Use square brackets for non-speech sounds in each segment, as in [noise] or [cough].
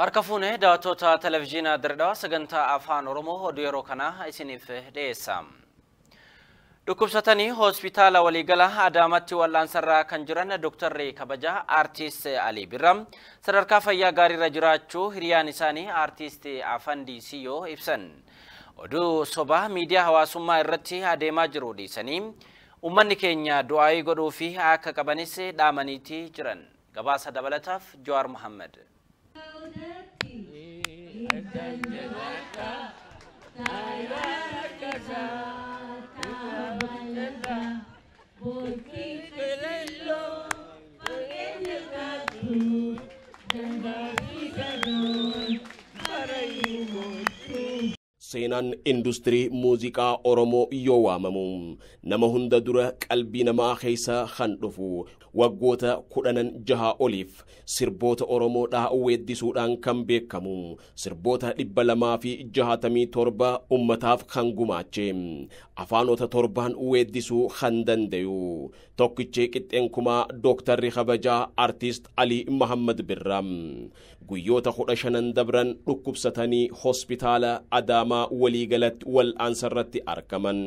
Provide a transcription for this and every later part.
Harka fuunee daawwattoota televizyiinaa dirqaa sagantaa afaan Oromoo oduu yeroo kanaa isiniif dhiyeessa. Dhukkubsatanii hospitaala waliigala Adaamaatti wal'aansarraa kan jiran Dooktarri kabajaa Aartiist Alii Birra sadarkaa fayyaa gaariirra jiraachuu hiriyaan isaanii Aartiist Afandi Siyyoo ibsan. Oduu sobaa miidiyaa hawaasummaa irratti adeemaa jiru dhiisanii uummanni keenya du'aayii godhuu fi akka qabanis dhaamaniitii jiran. Gabaasa dabalataaf Jawaar Mohaammed. Thank you. seenaan industirii muuziqaa oromoo yoo waamamu nama hunda dura qalbii namaa keessa kan dhufu waggoota kudhanan jaha oliif sirboota oromoodhaa weeddisuudhaan kan beekamu sirboota dhibba lamaa fi jahatamii torba ummataaf kan gumaache afaanota torbaan weeddisuu kan danda'u tokkichi qixxeenkumaa dooktarri kabajaa artiist alii mahammad birraam guyyoota kudha shanan dabran dhukkubsatanii hospitaala adaamaa waliigalatti arkaman argaman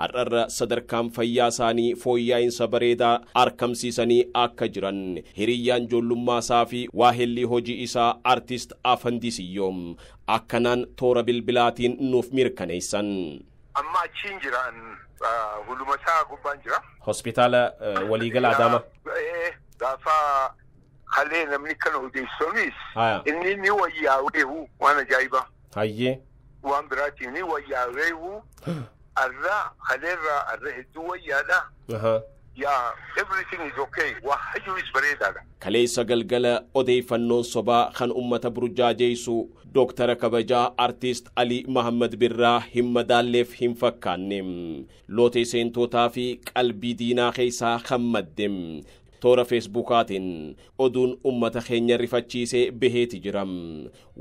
har'arra sadarkaan fayyaa isaanii fooyyaa'iinsa bareedaa arkamsiisanii akka jiran hiriyyaan joollummaa fi waahellii hojii isaa artist afandisiyyoom akkanaan toora bilbilaatiin nuuf mirkaneessan. amma achiin jiraan mm, hulumasaa gubbaan jira. Hospitaala eh, Adama. Ee eh, Gaafa halee namni kana odeessuunis. Inni ni wayyaawee waan ajaa'ibaa. Hayyee. Waan biraatiin ni wayyaawee irraa haleerraa har'a hedduu wayyaadhaa. Kaleessa galgala odeeffannoon sobaa kan uummata burjaajeessu Dooktara kabajaa Artiist Alii Mahammad Birraa madaalleef hin fakkaanne lootee seentootaa fi qalbii diinaa keessaa kan madde toora feesbuukaatiin oduun ummata keenya rifachiisee baheeti jiram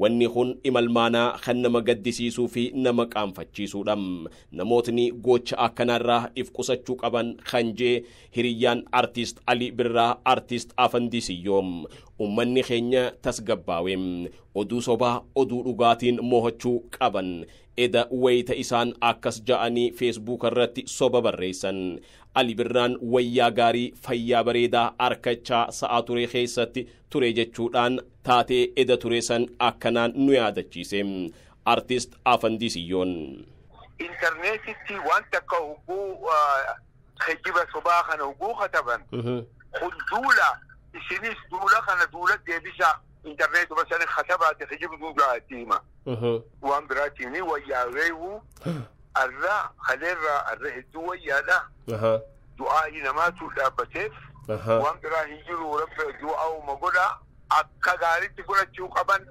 wanni kun imalmaanaa kan nama gaddisiisuu fi nama qaanfachiisuudham namootni gocha akkanarraa if qusachuu qaban jee hiriyyaan artist alii birraa artiist afandisiyyoom ummanni keenya tasgabbaaweem oduu sobaa oduu dhugaatiin mohachuu qaban eda wayita isaan akkas ja'anii feesbuuka irratti soba barreessan Ali Birraan wayyaa gaarii fayyaa bareedaa harkachaa sa'aa turee keessatti ture jechuudhaan taatee eda ture san akkanaan nu yaadachiise. Artist Afandii Siyyoon. Intarneetitti waan takka hubbuu geejjiba sobaa kana hubbuu kataban. Mhm. Kun duula isinis duula kana duula deebisaa. internet مثلا خشبة تخجب جوجا تيما وان براتيني wayyaa غيو [gasps] arra haleerraa arra hedduu wayyaadha. Du'aayi namaatu dhaabbateef. Waan biraa hin jiru rabbi du'aa'uma godhaa akka gaariitti godhachuu qaban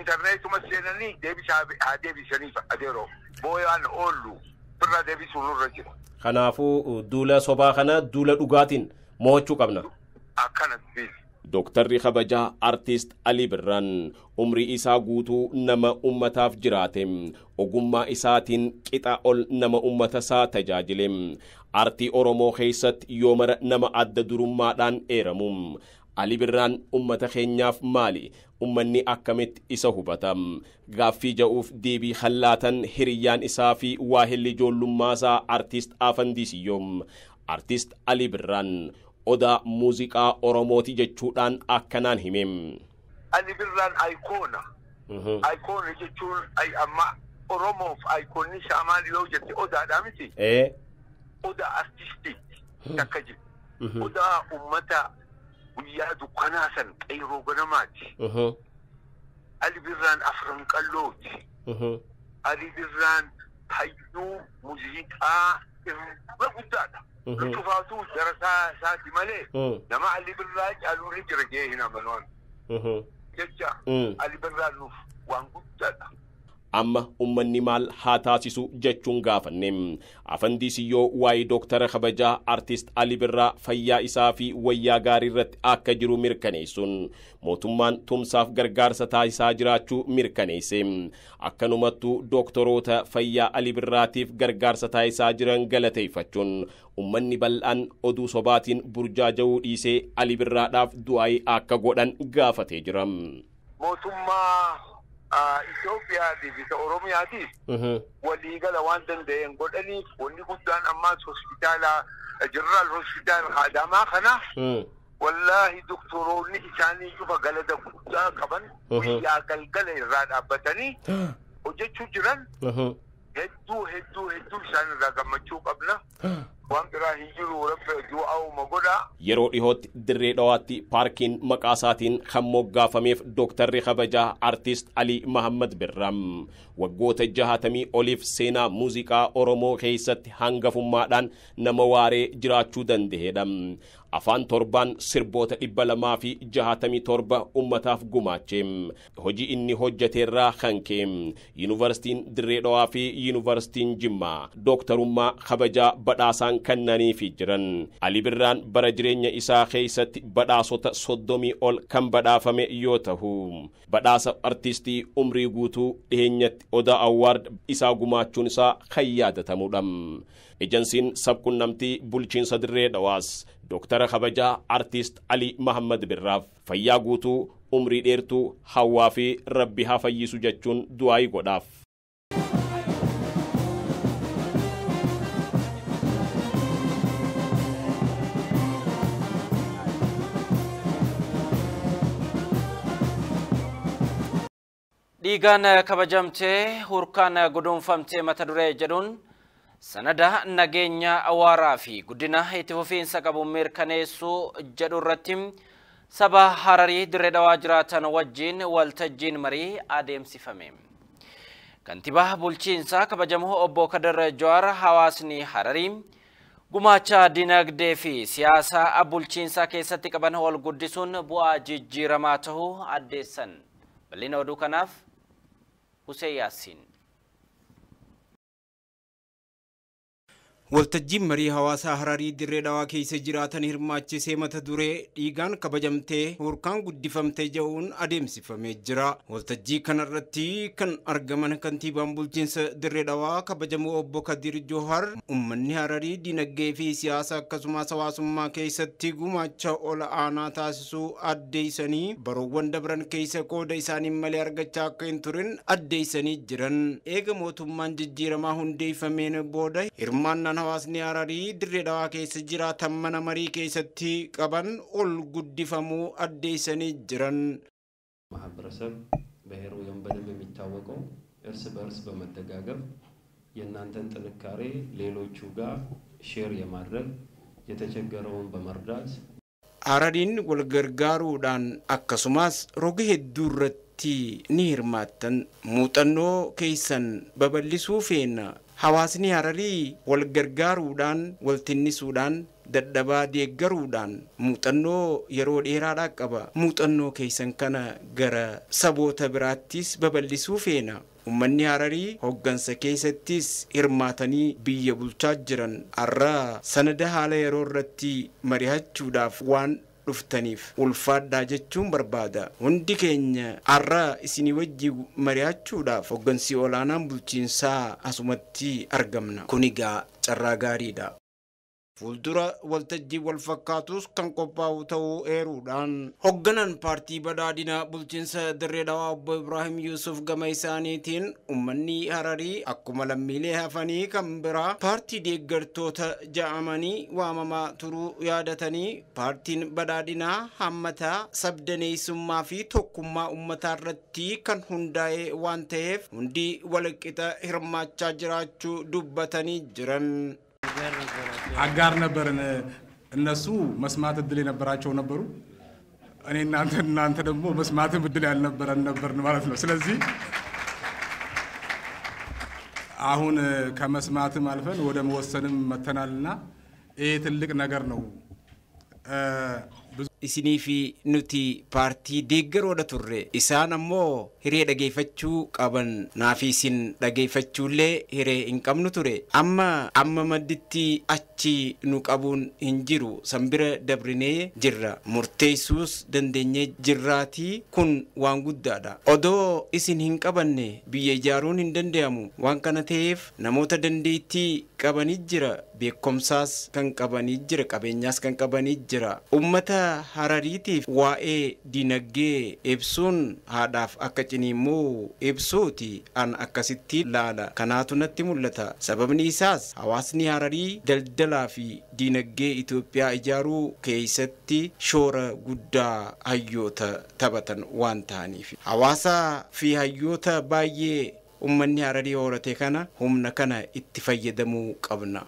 intarneetuma seenanii deebisaa a deebisaniif adeeroo booyaan oollu birra deebisuu nurra jira. Kanaafuu duula sobaa kana duula dhugaatiin mo'achuu qabna. Akkanatti. Dooktarri kabajaa artist Alii Birraan umrii isaa guutuu nama ummataaf jiraate. Ogummaa isaatiin qixa ol nama ummata isaa tajaajile. Artii Oromoo keessatti yoo mara nama adda durummaadhaan eeramu. Alii Birraan ummata keenyaaf maali? Ummanni akkamitti isa hubata? Gaaffii ja'uuf diibii kallaatan hiriyyaan isaa fi waahilli ijoollummaa isaa Artiist Afandiisiyyoom. artist Alii Birraan. odaa muuziqaa Oromooti jechuudhaan akkanaan hime. Ali birraan aikoona. Aikoona mhm. jechuun amma Oromoof ayikoonni isaa jette odaadhaa miti. Odaa artistii hmm. takka jiru. Mhm. Odaa uummata guyyaa dukkanaa san qeyroo ganamaati. Mhm. Ali birraan afran qallooti. Ali birraan hayyuu muuziqaa. guddaadha. Luttufaatu darasaa isaati malee nama Ali Birraa caaluun jira jee hin amaloon. Jecha Ali Birraa nuuf waan guddaadha. amma ummanni maal haa taasisu jechuun gaafanne afandiisiyyoo waa'ee dooktara kabajaa artist alibirraa Birraa fayyaa isaa fi wayyaa gaarii irratti akka jiru mirkaneessuun mootummaan tumsaaf gargaarsa taasisaa jiraachuu mirkaneesse akkanumattuu dooktoroota fayyaa Ali Birraatiif gargaarsa taasisaa jiran galateeffachuun ummanni bal'aan oduu sobaatiin ja'uu dhiisee alibirraadhaaf Birraadhaaf du'aa'ee akka godhan gaafatee jira. mootummaa Itoophiyaa fi isa mm-hmm. waliigala waan danda'een godhaniif wanni guddaan ammaas hospitaalaa uh, Jeneraal Hospitaala Adaamaa kana mm. wallaahi doktoroonni isaanii uh, cufa mm-hmm. galada guddaa qaban guyyaa galgala irraa dhaabbatanii hojjechuu [gasps] jiran hedduu mm-hmm. hedduu hedduu isaan irraa gammachuu qabna. [gasps] Waan biraa godha. Yeroo dhihootti dirree dhawaatti paarkiin maqaa isaatiin kan moggaafameef dooktarri kabajaa artiist Alii Mahammad Birram waggoota jahatamii oliif seenaa muuziqaa Oromoo keessatti hangafummaadhaan nama waaree jiraachuu danda'edha. afaan torbaan sirboota dhibba lamaa fi jahatamii torba ummataaf gumaache hojii inni hojjeteerraa hanqe yuunivarsitiin dirree dhowaa fi yuunivarsitiin jimmaa dooktarummaa kabajaa badhaasaan kannaniifi jiran ali birraan bara jireenya isaa keeysatti badhaasota soddomii ol kan badhaafame yoo ta'u badhaasa artistii umrii guutuu dhiheenyatti odaa awwaard isaa gumaachuun isaa kan yaadatamudha ejansiin sabqunnamtii bulchiinsa dirree dhawaas dooktara kabajaa artiist alii mahammad birraaf fayyaa guutuu umrii dheertuu hawwaa fi rabbi haa fayyisu jechuun du'aayi godhaaf. dhiigaan kabajamtee hurkaan godoonfamtee mata duree jedhuun. sanadaa nageenya awaaraa fi guddina itti fufiinsa qabu mirkaneessuu jedhu irratti saba hararii dirree dhawaa jiraatan wajjin waltajjiin marii adeemsifame. Kantiibaa bulchiinsaa kabajamoo obbo Kadar Jawaar hawaasni hararii gumaacha dinagdee fi siyaasa bulchiinsaa keessatti qaban wal guddisuun bu'aa jijjiiramaa ta'uu addeessan. Bal'ina oduu kanaaf Hussein Yaasiin. Waltajjiin marii hawaasaa Hararii dirree dhawaa keessa jiraatan hirmaachisee mata duree dhiigaan kabajamtee hoorkaan guddifamtee ja'uun adeemsifamee jira. Waltajjii kanarratti kan argaman tiibaan bulchiinsa dirree dhawaa kabajamuu obbo Kadir Johar uummanni Hararii dinagdee fi siyaasa akkasumas hawaasummaa keessatti gumaacha aanaa taasisuu addeessanii baroowwan dabran keessa qooda isaanii malee argachaa akka hin turin addeessanii jiran. Eega mootummaan jijjiiramaa hundeeffameen booda hirmaannaan. waan hawaasni hararii dirree dhawaa keessa jiraatan mana marii keessatti qaban ol guddifamuu addeessanii jiran። ማህበረሰብ ብሔሩ ወይም በደንብ የሚታወቀው እርስ በእርስ በመደጋገፍ የእናንተን ጥንካሬ ሌሎቹ ጋር ሼር የማድረግ የተቸገረውን በመርዳት ሀረሪን ወልገርጋሩudhaan akkasumas roga hedduu irratti ni hirmaattan muuxannoo keessan babal'isuu feena hawaasni hararii wal gargaaruudhaan wal tinnisuudhaan dadhabaa deeggaruudhaan muuxannoo yeroo dheeraadhaa qaba muuxannoo keessan kana gara saboota biraattis babal'isuu feena ummanni hararii hoggansa keessattis hirmaatanii biyya bulchaa jiran har'a sanada haala yeroo irratti mari'achuudhaaf waan dhuftaniif ulfaadhaa jechuun barbaada. Hundi keenya har'a isin wajji mari'achuudhaaf hoggansi olaanaan bulchiinsaa asumatti argamna. Kun egaa carraa gaariidha. fuuldura waltajjii wal kan qophaa'u ta'uu eeruudhaan Hogganaan paartii badhaadhina bulchiinsa dirreedhaa obbo ibrahim yuusuf gama isaaniitiin ummanni hararii akkuma lammiilee hafanii kan biraa paartii deeggartoota jedhamanii waamamaa turuu yaadatanii paartiin badhaadhinaa hammataa sabdaneessummaa fi tokkummaa uummataa irratti kan hundaa'e waan ta'eef hundi walqixa hirmaachaa jiraachuu dubbatanii jiran. አጋር ነበርን። እነሱ መስማት እድል የነበራቸው ነበሩ። እኔ እናንተ እናንተ ደግሞ መስማትም እድል ያልነበረን ነበርን ማለት ነው። ስለዚህ አሁን ከመስማትም አልፈን ወደ መወሰንም መተናልና ይሄ ትልቅ ነገር ነው። isiniif nuti paartii deeggaroodha turre isaan ammoo hiree dhageeffachuu qaban naafi isin dhageeffachuullee hiree hin qabnu ture amma amma madditti achi nu qabuun hin jiru sanbira dabrinee jirra murteessuus dandeenyee jirraatii kun waan guddaadha odoo isin hin qabanne biyya ijaaruun hin danda'amu waan kana ta'eef namoota dandeettii qabanii jira beekomsaas kan qabanii jira qabeenyaas kan qabanii jira ummata harariitiif waa'ee dinagdee ibsuun haadhaaf akka ciniimmoo ibsuuti an akkasitti laala kanaatu natti mul'ata sababni isaas hawaasni hararii daldalaa fi dinagdee Itoophiyaa ijaaruu keessatti shoora guddaa hayyoota taphatan waan ta'aniif hawaasa fi hayyoota baay'ee ummanni hararii horate kana humna kana itti fayyadamuu qabna.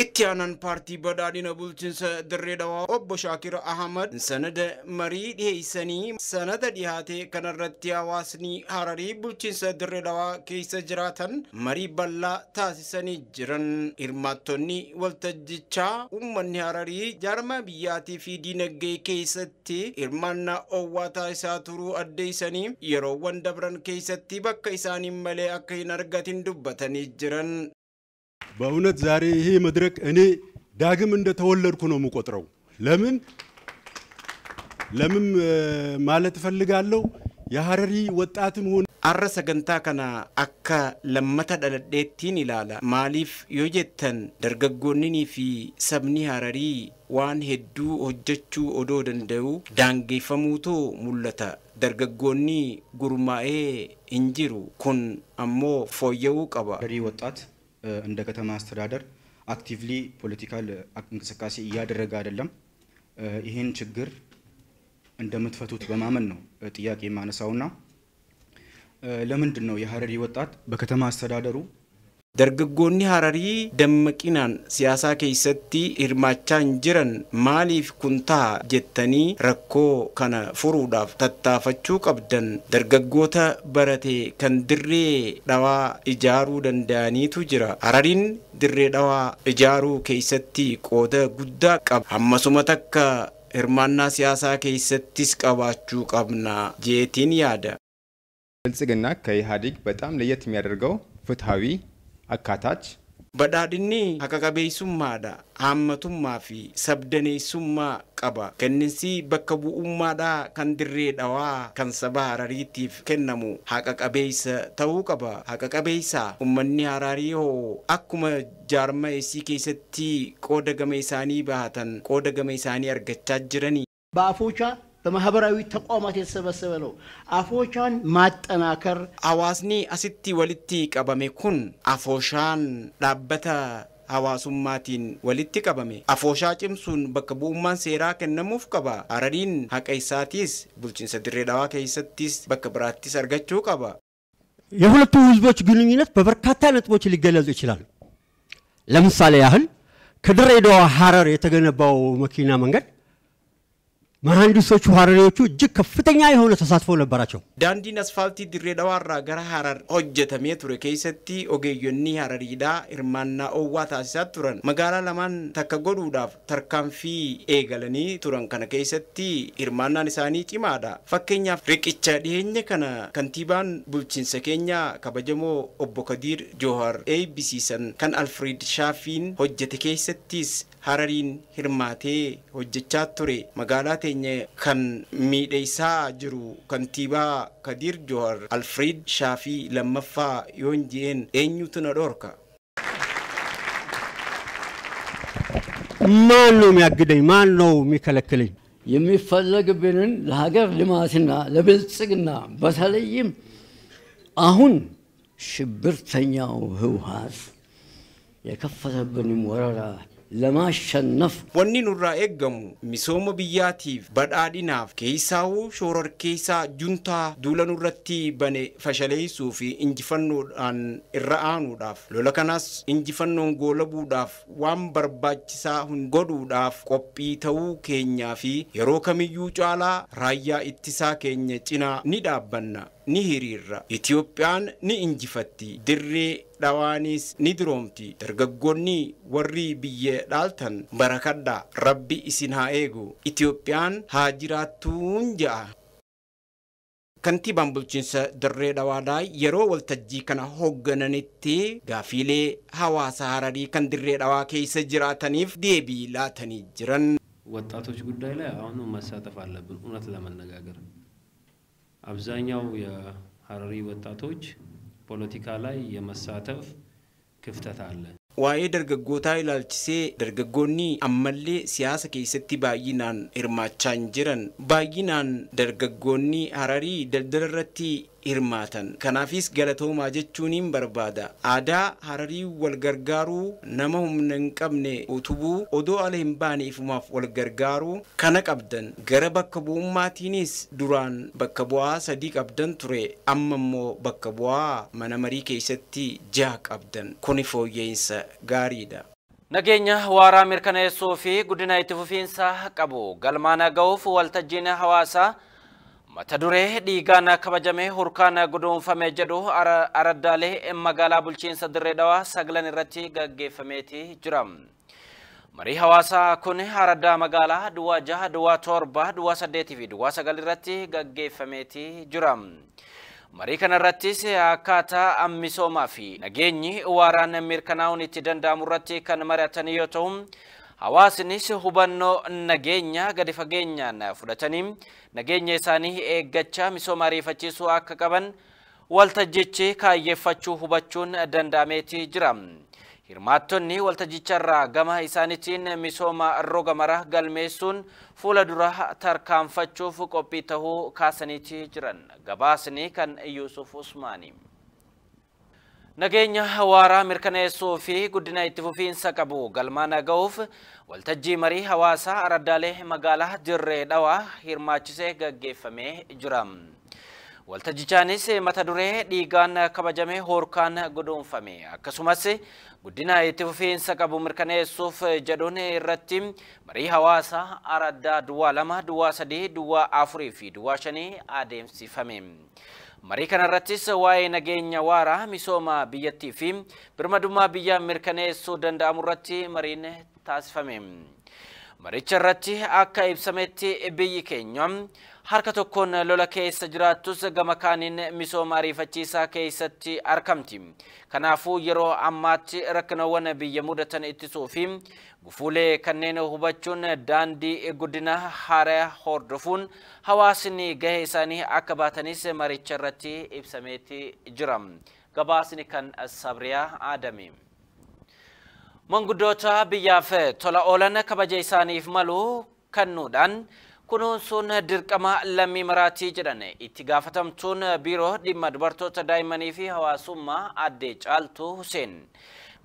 itti aanan paartii badhaadhina bulchiinsa dirree dhawaa obbo Shaakir Ahmad sanada marii dhiheessanii sanada dhihaate irratti hawaasni hararii bulchiinsa dirree dhawaa keessa jiraatan marii bal'aa taasisanii jiran hirmaattonni waltajjichaa uummanni hararii jaarmaa biyyaatii fi dinaggee keessatti hirmaannaa owwaataa isaa turuu addeessanii yeroowwan dabran keessatti bakka isaanii malee akka hin argatin dubbatanii jiran. በእውነት ዛሬ ይሄ መድረክ እኔ ዳግም እንደተወለድኩ ነው የምቆጥረው። ለምን ለምን ማለት እፈልጋለሁ የሀረሪ ወጣትም ሆነ አረ ሰገንታ ከና አከ ለመተ ደለዴቲን ይላለ ማሊፍ ዮጀተን ደርገጎኒኒ ፊ ሰብኒ ሀረሪ ዋን ሄዱ ሆጀቹ ኦዶ ደንደው ዳንጌፈሙቶ ሙለተ ደርገጎኒ ጉርማኤ እንጅሩ ኩን አሞ ፎየው ቀባ ሀረሪ ወጣት እንደ ከተማ አስተዳደር አክቲቭሊ ፖለቲካል እንቅስቃሴ እያደረገ አይደለም። ይህን ችግር እንደምትፈቱት በማመን ነው ጥያቄ የማነሳውና ለምንድን ነው የሀረሪ ወጣት በከተማ አስተዳደሩ Dargaggoonni Hararii dammaqinaan siyaasaa keessatti hirmaachaa hin jiran maaliif kun ta'a jettanii rakkoo kana furuudhaaf tattaafachuu qabdan dargaggoota barate kan dirree dhawaa ijaaruu danda'aniitu jira. Harariin dirree dhawaa ijaaruu keessatti qooda guddaa qaba. hammasuma takka hirmaannaa siyaasaa keessattis qabaachuu qabna jeetiin yaada. ብልጽግና ከኢህአዴግ በጣም ለየት የሚያደርገው fitaawii. አካታች badhaadhinni haqa qabeessummaadha haammatummaa fi sabdaneessummaa qaba kenninsi bakka bu'ummaadha kan dirree dhawaa kan saba harariitiif kennamu haqa qabeessa ta'uu qaba haqa qabeessa ummanni haraarii hoo akkuma jaarma eessii keessatti qooda game isaanii bahatan qooda game isaanii argachaa jirani. Baafuucha በማህበራዊ ተቋማት የተሰበሰበ ነው። አፎሻን ማጠናከር አዋስኒ አሲቲ ወሊቲ ቀበሜ ኩን አፎሻን ዳበተ ሀዋሱማቲን ወልቲ ቀበሜ አፎሻ ጭምሱን በከ ሴራ ከነሙፍ ቀባ አረዲን ሀቀይሳቲስ ቡልጭንሰ ድሬዳዋ ከይሰቲስ በከ ብራቲስ አርገችው ቀባ የሁለቱ ህዝቦች ግንኙነት በበርካታ ነጥቦች ሊገለጹ ይችላል። ለምሳሌ ያህል ከድሬዳዋ ሀረር የተገነባው መኪና መንገድ መሐንዲሶቹ ሀረሪዎቹ እጅግ ከፍተኛ የሆነ ተሳትፎ ነበራቸው። ዳንዲን አስፋልቲ ድሬ ራ ገራ ሀረር ሆጀተሜ ቱሬ ከይሰቲ ኦጌዮኒ ሀረሪዳ እርማና ኦዋ ታሲሳት ቱረን መጋላ ለማን ተከ ጎዱዳፍ ተርካንፊ ኤገለኒ ቱረን ከነ ከይሰቲ ሂርማናን ኢሳኒ ጭማዳ ፈኬኛፍ ሪቂቻ ዲሄኘ ከነ ከንቲባን ቡልቺንሰ ኬኛ ከበጀሞ ኦቦ ከዲር ጆሀር ኤቢሲሰን ከን አልፍሪድ ሻፊን ሆጀተ ከይሰቲስ ሀረሪን ሂርማቴ ሆጀቻ ቱሬ መጋላቴ keenya kan miidhaysaa jiru kantiibaa Kadir Johar Alfred Shaafii lammaffaa yoo hin jeen eenyutu na dhoorka. maal noo mi dhorka? ማን ነው የሚያግደኝ? ማን ነው የሚከለክለኝ? የሚፈለግብንን ለሀገር ልማትና ለብልጽግና በተለይም አሁን ሽብርተኛው ህወሓት የከፈተብንም ወረራ lamaa shannaf. Wanni nurraa eegamu misooma biyyaatiif badhaadhinaaf keessaawuu shoorarkeessaa juntaa duula irratti bane fashaleessuu fi injifannoodhaan irra aanuudhaaf lola kanas injifannoon goolabuudhaaf waan barbaachisaa hun godhuudhaaf qophii ta'uu keenyaa fi yeroo kamiyyuu caalaa raayyaa ittisaa keenya cinaa ni dhaabbanna ni hiriirra Itiyoophiyaan ni injifatti dirree. dhawaanis ni diroomti dargaggoonni warri biyyee dhaaltan barakadha rabbi isin haa eegu itiyoophiyaan haa jiraattuun ja'a kantiibaan bulchiinsa dirree dhawaadhaa yeroo waltajjii kana hoogganaanitti gaafiilee hawaasa hararii kan dirree dhawaa keessa jiraataniif deebii laatanii jiran ወጣቶች ጉዳይ ላይ አሁንም መሳተፍ አለብን እውነት ለመነጋገር አብዛኛው hararii ወጣቶች ፖለቲካ ላይ Waa'ee dargaggootaa ilaalchisee dargaggoonni ammallee siyaasa keessatti baay'inaan hirmaachaa hin jiran baay'inaan dargaggoonni hararii daldala irratti hirmaatan. Kanaafis galatoomaa jechuuniin barbaada. Aadaa hararii wal gargaaruu nama humna hin qabne utubuu odoo ala hin baane ifumaaf wal gargaaruu kana qabdan gara bakka bu'ummaatiinis duraan bakka bu'aa sadii qabdan ture amma immoo bakka bu'aa mana marii keessatti jaha qabdan kuni fooyya'insa gaariidha. Nageenya waaraa mirkaneessuu fi guddina itti fufiinsa qabu galmaan ga'uuf waltajjiin hawaasaa. Mata duree dhiigaan kabajamee hurkaan guduunfamee jedhu araddaalee magaalaa bulchiinsa dirree dhawaa sagalan irratti gaggeeffameetii jira. Marii hawaasaa kun araddaa magaalaa Duwwaa jaha, Duwwaa torba, Duwwaa saddeetii fi Duwwaa sagal irratti gaggeeffameetii jira. Marii kanarrattis akkaataa ammissoomaa fi nageenyi waaraan mirkanaa'uun itti danda'amu irratti kan mari'atan yoo ta'u Hawaasnis hubannoo nageenya gadi fageenyaan fudhatanii nageenya isaanii eeggachaa misooma ariifachiisuu akka qaban waltajjichi kaayyeeffachuu hubachuun danda'ameeti jira. Hirmaattonni waltajjicharraa gama isaaniitiin misooma roga galmeessuun fuula dura tarkaanfachuuf qophii tahuu kaasaniiti jiran. Gabaasni kan Yuusuf Usmaanii. Nageenya hawaaraa mirkaneessuu fi guddina itti fufiinsa qabu galmaan ga'uuf waltajjii marii hawaasaa araddaalee magaalaa Dirree Dhawaa hirmaachisee gaggeeffamee jira. Waltajjichaanis mata duree dhiigaan kabajame hoorkaan godonfame akkasumas guddina itti fufiinsa qabu mirkaneessuuf jedhuun irratti marii hawaasaa araddaa duwwaa lama, duwwaa sadii, duwwaa fi duwwaa shanii adeemsifame. Mereka na ratisa wae na genya wara misoma biya tifim. Bermaduma biya mirkane su danda amurati marine tasfamim. Mereka ratih aka ibsameti ebiyike ratih aka ibsameti ebiyike nyom. harka tokkoon lola keessa jiraattus gama kaaniin misooma ariifachiisaa keessatti argamti. Kanaafuu yeroo ammaatti rakkinawwan biyya mudatan ittisuu fi gufuulee kanneen hubachuun daandii guddina haaraa hordofuun hawaasni gahee isaanii akka baatanis maricha irratti ibsameeti jira. Gabaasni kan sabriyaa aadame. Manguddoota biyyaaf tola oolan kabaja isaaniif malu kennuudhaan kunuunsuun dirqama lammii maraatii jedhan itti gaafatamtuun biiroo dhimma dubartoota daa'immanii fi hawaasummaa addee caaltu Huseen.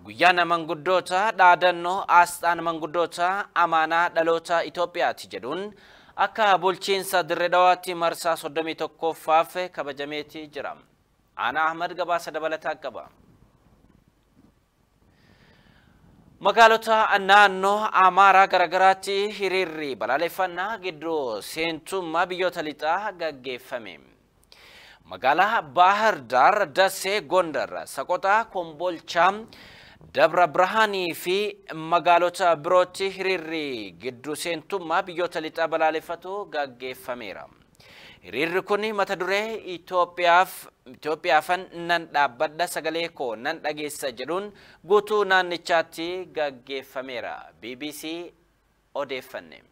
Guyyaan manguddoota dhaadannoo aasxaan manguddoota amaanaa dhaloota Itoophiyaati jedhuun akka bulchiinsa dirree dhawaatti marsaa 31ffaaf kabajameetii jira. Aanaa Ahmad gabaasa dabalataa qaba. Magaalota naannoo Amaaraa garaatti hiriirri balaaleffanna gidduu seentummaa biyyoota lixaa gaggeeffame. Magaalaa Baahir dassee Gondar, Saqoxaa, Kombolchaa, Dabra Birhaanii fi magaalota birootti hiriirri gidduu seentummaa biyyoota lixaa balaaleffatu gaggeeffameera. Hiriirri kun mata duree Itoophiyaaf Itoophiyaafan nan dhaabbadha sagalee koo nan dhageessa jedhuun guutuu naannichaatti gaggeeffameera. BBC odeeffanne.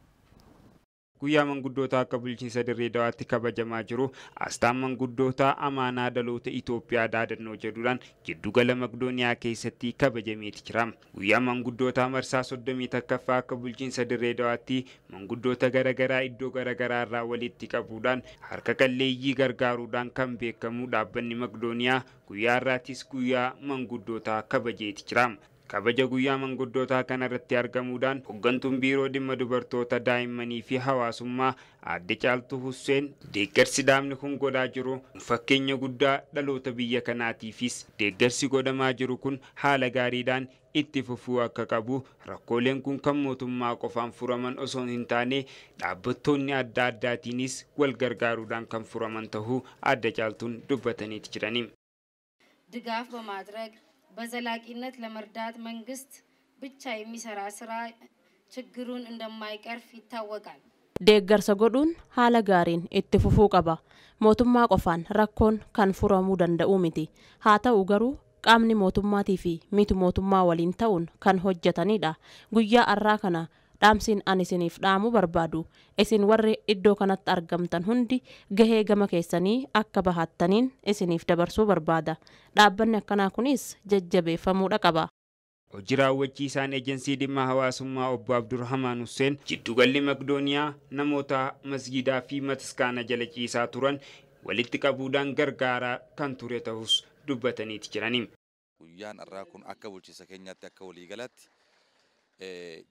guyyaa manguddootaa akka bulchiinsa dirree dawaatti kabajamaa jiru aasxaan manguddoota amaanaa dhaloota Itoophiyaa daadannoo jedhuudhaan giddugala Makdooniyaa keessatti kabajameeti jira. Guyyaa manguddoota marsaa soddomii takkaffaa akka bulchiinsa dirree dawaatti manguddoota garaagaraa iddoo garaagaraa irraa walitti qabuudhaan harka qalleeyyii gargaaruudhaan kan beekamu dhaabbanni Makdooniyaa guyyaa irraatiis guyyaa manguddootaa kabajeeti jira. kabaja guyyaa manguddootaa kana irratti argamuudhaan hoggantuun biiroo dhimma dubartoota daa'immanii fi hawaasummaa adda caaltu Husseen deeggarsi daamni kun godhaa jiru fakkeenya guddaa dhaloota biyya kanaatiifis deeggarsi godhamaa jiru kun haala gaariidhaan itti fufuu akka qabu rakkooleen kun kan mootummaa qofaan furaman osoo hin taane dhaabbattoonni adda addaatiinis wal gargaaruudhaan kan furaman tahuu adda caaltuun dubbataniiti jirani. በዘላቂነት ለመርዳት መንግስት ብቻ የሚሰራ ስራ ችግሩን እንደማይቀርፍ ይታወቃል። ደገርሰ ጎዱን ሀለ ጋሪን እት ፉፉ ሞቱማ ቆፋን ረኮን ከን ደንደኡ ሚቲ ሀተው ገሩ ቃምኒ ሞቱማቲፊ ሚቱ ሞቱማ ወሊን ተውን ጉያ አራ dhaamsiin an isiniif dhaamu barbaadu isin warri iddoo kanatti argamtan hundi gahee gama keessanii akka bahattaniin isiniif dabarsuu barbaada dhaabbanni akkanaa kunis jajjabeeffamuudha qaba. hojii raawwachiisaan ejensii dhimma hawaasummaa obbo abdurrahamaan husseen jiddugalli makdooniyaa namoota masgiidaa fi mataskaana jala ciisaa turan walitti qabuudhaan gargaaraa kan ture ta'us dubbataniiti jirani. guyyaan irraa kun akka bulchiisa keenyaatti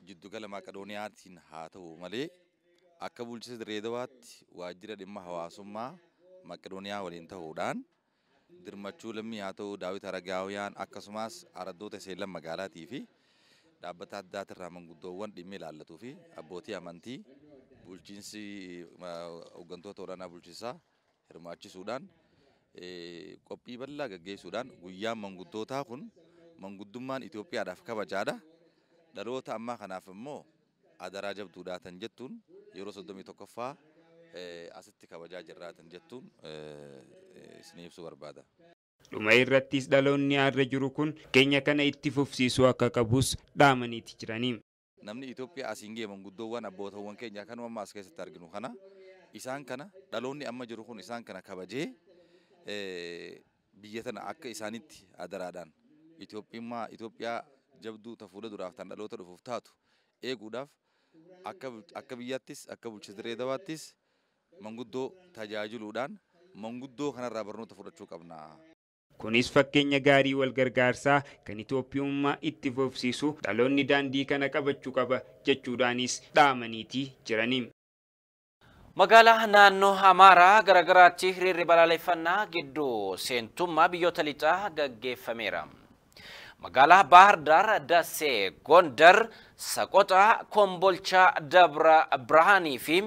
jiddugala maqadooniyaatiin haa ta'u malee akka bulchiisa Dirreedawaatti waajjira dhimma hawaasummaa maqadooniyaa waliin ta'uudhaan dirmachuu lammii haa ta'u daawit aragaawiyaan akkasumas araddoota seelan magaalaatii fi dhaabbata adda addaa irraa manguddoowwan dhimmi ilaallatuu fi abbootii amantii bulchiinsi hooggantoota olaanaa bulchiisaa hirmaachisuudhaan qophii bal'aa gaggeessuudhaan guyyaan manguddootaa kun manguddummaan Itoophiyaadhaaf kabajaadha. dhaloota ammaa kanaaf immoo adaraa jabduudhaatan jettuun yeroo soddomii tokkoffaa asitti kabajaa jirraatan jettuun isin ibsuu barbaada. Dhuma irrattis dhaloonni aarra jiru kun keenya kana itti fufsiisuu akka qabus dhaamaniiti jirani. Namni Itoophiyaa asiin geeman guddoowwan abbootawwan keenya kanuma amma as keessatti arginu kana isaan kana dhaloonni amma jiru kun isaan kana kabajee biyya tana akka isaanitti adaraadhaan Itoophiyaa jabduu tafuula duraaf tan dhaloota dhufuuf taatu eeguudhaaf akka biyyaattis akka diree dabaattis manguddoo tajaajiluudhaan manguddoo kanarraa barnoota fudhachuu qabna. Kunis fakkeenya gaarii wal gargaarsaa kan Itoophiyummaa itti fufsiisu dhaloonni daandii kana qabachuu qaba jechuudhaanis dhaamaniitii jirani. Magaalaa naannoo Amaaraa garaagaraatti hiriirri balaaleffannaa gidduu seentummaa biyyoota lixaa gaggeeffameera. magaalaa bahardaar Dasee, Gondar, Saqoxaa, Kombolchaa, Dabra, Birhaanii fi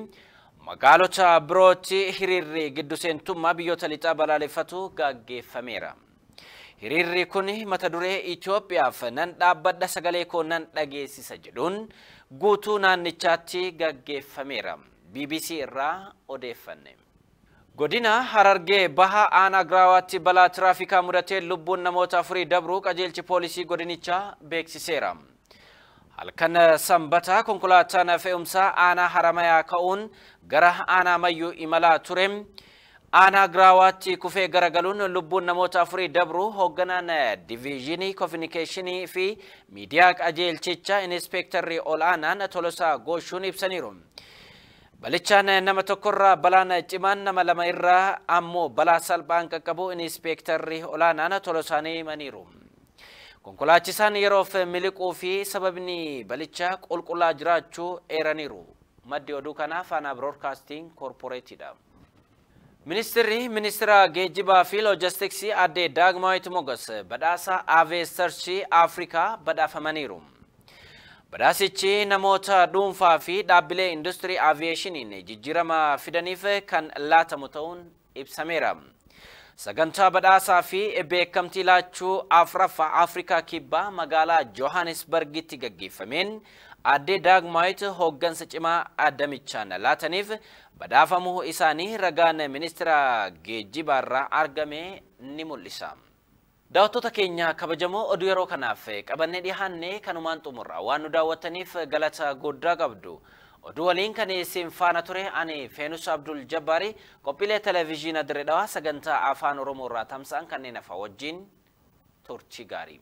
magaalota birootti hiriirri giddu seentummaa biyyoota lixaa balaaleffatu gaggeeffameera. Hiriirri kun mata duree Itoophiyaaf nan dhaabbadha sagalee koo nan dhageessisa jedhuun guutuu naannichaatti gaggeeffameera. BBC irraa odeeffanne. Godina Harargee baha aanaa Giraawaatti balaa tiraafikaa mudatee lubbuun namoota afurii dabruu qajeelchi poolisii godinichaa beeksiseera. Halkan eh, sanbataa konkolaataan fe'umsaa aanaa haramayaa ka'uun gara aanaa mayyuu imalaa ture. Aanaa Giraawaatti kufee garagaluun lubbuun namoota afurii dabruu hoogganaan eh, diviizhinii kominikeeshinii fi miidiyaa qajeelchichaa inspektarri ol aanaan Tolosaa Gooshuun ibsaniiru. Balichaan nama tokkorraa balaan cimaan nama lama irraa ammoo balaa salphaan qaqqabu inispektarri olaanaan tolosaanii maniiru Konkolaachisaan yeroof miliquu fi sababni balichaa qulqullaa jiraachuu eeraniiru. Maddi oduu kanaa faana Biroodkaastiin Koorporeetiidha. Ministeerri Ministeera Geejjibaa fi Loojistiksii Aadde Daagmaawit Mogos badhaasa Aaveestarchii Afrikaa badhaafamaniiru. Badhaasichi namoota dhuunfaa fi dhaabbilee industirii aaviyeeshiniin jijjiirama fidaniif kan laatamu ta'uun ibsameera. Sagantaa badhaasaa fi beekamtii laachuu afuraffaa Afrikaa kibbaa magaalaa Johannesburgitti gaggeeffameen addee Daagmaayit hooggansa cimaa addamichaan laataniif badhaafamuu isaanii ragaan ministeera geejjibaarraa argame ni mul'isa. Daawwattoota keenya kabajamoo oduu yeroo kanaaf qabannee dhiyaanne kanumaan xumurra waan nu daawwataniif galata guddaa qabdu. Oduu waliin kan isin faana ture ani Feenus Abdul Jabbaari qophiilee televezyiinii dirredhawaa sagantaa afaan Oromoo irraa tamsa'an kanneen hafa wajjin turchi gaarii.